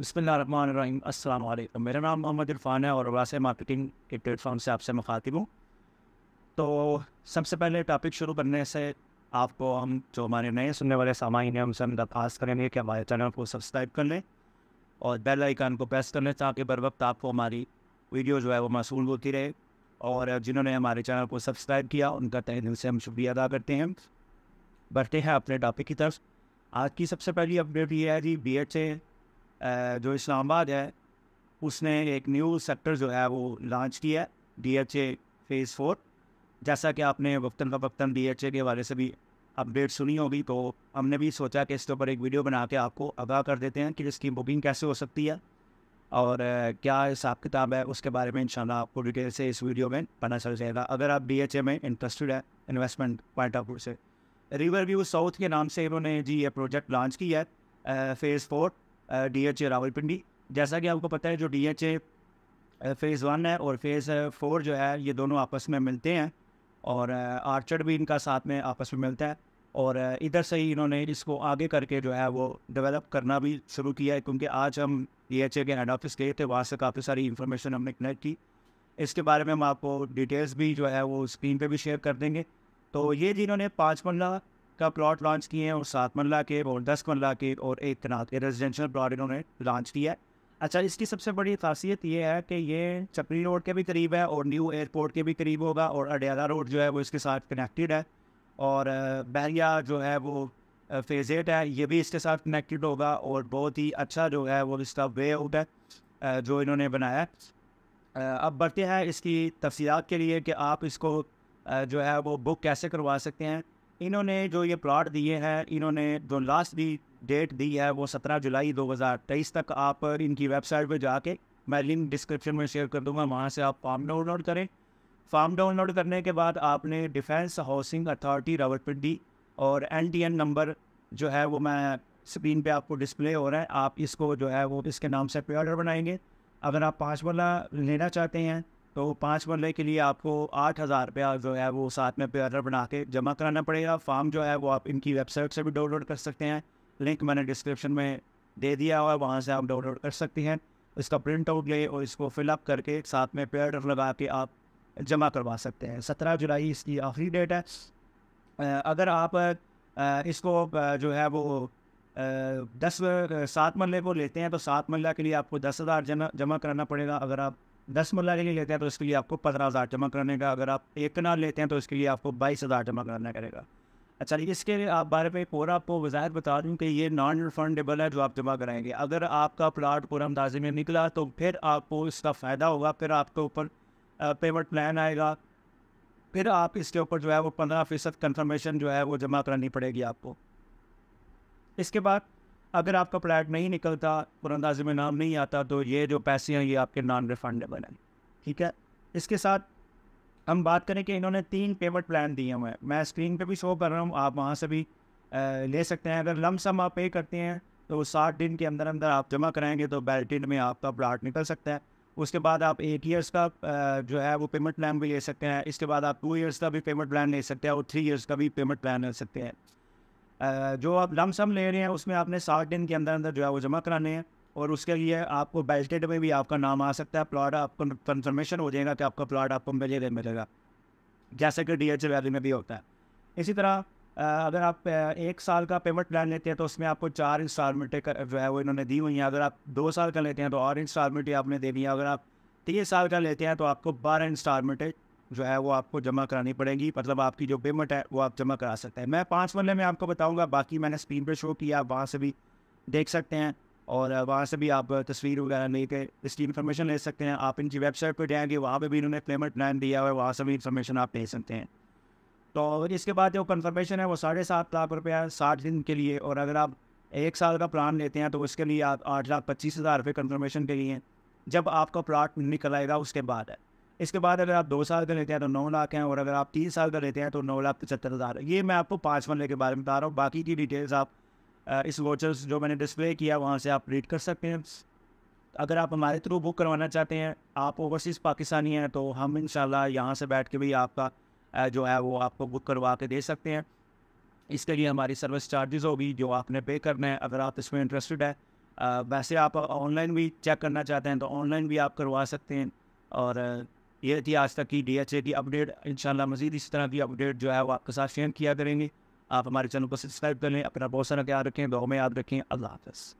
बसमीम अस्सलाम वालेकुम मेरा नाम मोहम्मद इरफान है और वासे मार्केटिंग के प्लेटफॉर्म से आपसे मुखातिब हूँ तो सबसे पहले टॉपिक शुरू करने से आपको हम जो हमारे नए सुनने वाले सामाइन हैं उनसे हम दरख्वास्त करेंगे कि हमारे चैनल को सब्सक्राइब कर लें और बेल आइकान को प्रेस कर लें ताकि बर वक्त आपको हमारी वीडियो जो है वो मसूल होती रहे और जिन्होंने हमारे चैनल को सब्सक्राइब किया उनका तय दिल से हम शुक्रिया अदा करते हैं बढ़ते हैं अपने टॉपिक की तरफ आज की सबसे पहली अपडेट ये है जी बी एड से जो इस्लामाबाद है उसने एक न्यू सेक्टर जो है वो लॉन्च किया D H A phase four जैसा कि आपने वक्तन का वक्तन डी एच ए के बारे से भी अपडेट सुनी होगी तो हमने भी सोचा कि इसके ऊपर एक वीडियो बना के आपको आगाह कर देते हैं कि इसकी बुकिंग कैसे हो सकती है और क्या हिसाब किताब है उसके बारे में इंशाल्लाह आपको डिटेल से इस वीडियो में पता चल जाएगा अगर आप डी में इंटरेस्टेड है इन्वेस्टमेंट पॉइंट ऑफ व्यू से रिवर व्यू साउथ के नाम से इन्होंने जी ये प्रोजेक्ट लॉन्च किया है phase four D H A Rawalpindi जैसा कि आपको पता है जो D H A phase one है और फेज़ फोर जो है ये दोनों आपस में मिलते हैं और आर्चर भी इनका साथ में आपस में मिलता है और इधर से ही इन्होंने इसको आगे करके जो है वो डेवलप करना भी शुरू किया है क्योंकि आज हम डी एच ए के हेड ऑफिस गए थे वहाँ से काफ़ी सारी इन्फॉर्मेशन हमने कलेक्ट की इसके बारे में हम आपको डिटेल्स भी जो है वो स्क्रीन पर भी शेयर कर देंगे तो ये जिन्होंने पाँच मरला का प्लॉट लॉन्च किए हैं और सात मरला के और दस मरला के और एक तनात के रेजिडेंशियल प्लॉट इन्होंने लॉन्च किया है अच्छा इसकी सबसे बड़ी खासियत ये है कि ये चपरी रोड के भी करीब है और न्यू एयरपोर्ट के भी करीब होगा और अडियाला रोड जो है वो इसके साथ कनेक्टेड है और बहरिया जो है वो फेज़ एट है ये भी इसके साथ कनेक्टेड होगा और बहुत ही अच्छा जो है वो इसका वे आउट है जो इन्होंने बनाया अब बढ़ते हैं इसकी तफसीत के लिए कि आप इसको जो है वो बुक कैसे करवा सकते हैं इन्होंने जो ये प्लाट दिए हैं इन्होंने जो लास्ट दी डेट दी है वो 17 जुलाई 2023 तक आप इनकी वेबसाइट पर जाके मैं लिंक डिस्क्रिप्शन में शेयर कर दूंगा वहाँ से आप फॉर्म डाउनलोड करें फॉर्म डाउनलोड करने के बाद आपने डिफेंस हाउसिंग अथॉरिटी रावलपिंडी और एन नंबर जो है वो मैं स्क्रीन पे आपको डिस्प्ले हो रहा है आप इसको जो है वो इसके नाम से पे ऑर्डर बनाएंगे अगर आप पाँच वाला लेना चाहते हैं तो पाँच मरल के लिए आपको आठ हज़ार रुपया जो है वो साथ में पेयर बना के जमा कराना पड़ेगा फॉर्म जो है वो आप इनकी वेबसाइट से भी डाउनलोड कर सकते हैं लिंक मैंने डिस्क्रिप्शन में दे दिया हुआ है वहाँ से आप डाउनलोड कर सकते हैं इसका प्रिंट आउट ले और इसको फिलअप करके साथ में पेयर लगा के आप जमा करवा सकते हैं सत्रह जुलाई इसकी आखिरी डेट है अगर आप इसको जो है वो दस सात मरल को लेते हैं तो सात मरल के लिए आपको दस हज़ार जमा जमा कराना पड़ेगा अगर आप दस मरला के लिए लेते हैं तो इसके लिए आपको पंद्रह हज़ार जमा कराने का अगर आप एक कनाल लेते हैं तो इसके लिए आपको बाईस हज़ार जमा करना करेगा अच्छा इसके आप बारे में पूरा आपको वजाहत बता दूँ कि ये नॉन रिफंडेबल है जो आप जमा कराएंगे अगर आपका प्लाट पूरा अंदाजे में निकला तो फिर आपको इसका फ़ायदा होगा फिर आपके ऊपर पेमेंट प्लान आएगा फिर आप इसके ऊपर जो है वो पंद्रह फ़ीसद कन्फर्मेशन जो है वो जमा करानी पड़ेगी आपको इसके बाद अगर आपका प्लाट नहीं निकलता अंदाजे में नाम नहीं आता तो ये जो पैसे हैं ये आपके नॉन रिफंडेबल हैं ठीक है इसके साथ हम बात करें कि इन्होंने तीन पेमेंट प्लान दिए हुए हैं मैं स्क्रीन पे भी शो कर रहा हूँ आप वहाँ से भी ले सकते हैं अगर लम सम आप पे करते हैं तो साठ दिन के अंदर अंदर आप जमा कराएंगे तो बैल्टिन में आपका प्लाट निकल सकता है उसके बाद आप एट ईयर्स का जो है वो पेमेंट प्लान भी ले सकते हैं इसके बाद आप टू ईयर्स का भी पेमेंट प्लान ले सकते हैं और थ्री ईयर्स का भी पेमेंट प्लान ले सकते हैं जो आप लमसम ले रहे हैं उसमें आपने साठ दिन के अंदर अंदर जो है वो जमा कराने हैं और उसके लिए आपको बैलटेड में भी आपका नाम आ सकता है प्लाट आपको कन्फर्मेशन हो जाएगा कि आपका प्लाट आपको मिलेगा मिलेगा जैसे कि डी एच वैली में भी होता है इसी तरह अगर आप एक साल का पेमेंट प्लान लेते हैं तो उसमें आपको चार इंस्टॉलमेंटें जो है वो इन्होंने दी हुई हैं अगर आप दो साल का लेते हैं तो और इंस्टॉलमेंटें आपने देनी है अगर आप तीन साल का लेते हैं तो आपको बारह इंस्टॉलमेंटें जो है वो आपको जमा करानी पड़ेगी मतलब आपकी जो पेमेंट है वो आप जमा करा सकते हैं मैं पाँच मरले में आपको बताऊँगा बाकी मैंने स्क्रीन पर शो किया आप वहाँ से भी देख सकते हैं और वहाँ से भी आप तस्वीर वगैरह लेके इसकी इन्फॉर्मेशन ले सकते हैं आप इनकी वेबसाइट पर जाएंगे वहाँ पर भी इन्होंने पेमेंट प्लान दिया हुआ है वहाँ से भी इन्फॉर्मेशन आप ले सकते हैं तो इसके बाद जो कन्फर्मेशन है वो साढ़े सात लाख रुपया साठ दिन के लिए और अगर आप एक साल का प्लान लेते हैं तो उसके लिए आप आठ लाख पच्चीस हज़ार रुपये कन्फर्मेशन के लिए जब आपका प्लाट निकल आएगा उसके बाद है इसके बाद अगर आप दो साल का लेते हैं तो नौ लाख हैं और अगर आप तीन साल का लेते हैं तो नौ लाख पचहत्तर हज़ार ये मैं आपको पाँच महीने के बारे में बता रहा हूँ बाकी की डिटेल्स आप इस वॉचर्स जो मैंने डिस्प्ले किया वहाँ से आप रीड कर सकते हैं अगर आप हमारे थ्रू बुक करवाना चाहते हैं आप ओवरसीज़ पाकिस्तानी हैं तो हम इन यहाँ से बैठ के भी आपका जो है वो आपको बुक करवा के दे सकते हैं इसके लिए हमारी सर्विस चार्जेस होगी जो आपने पे करना है अगर आप इसमें इंटरेस्टेड है वैसे आप ऑनलाइन भी चेक करना चाहते हैं तो ऑनलाइन भी आप करवा सकते हैं और ये थी आज तक की डी एच ए की अपडेट इन मजीद इस तरह की अपडेट जो है वो आपके साथ शेयर किया करेंगे आप हमारे चैनल को सब्सक्राइब कर लें अपना बहुत सारा ख्याल रखें दो में याद रखें अल्लाह हाफ़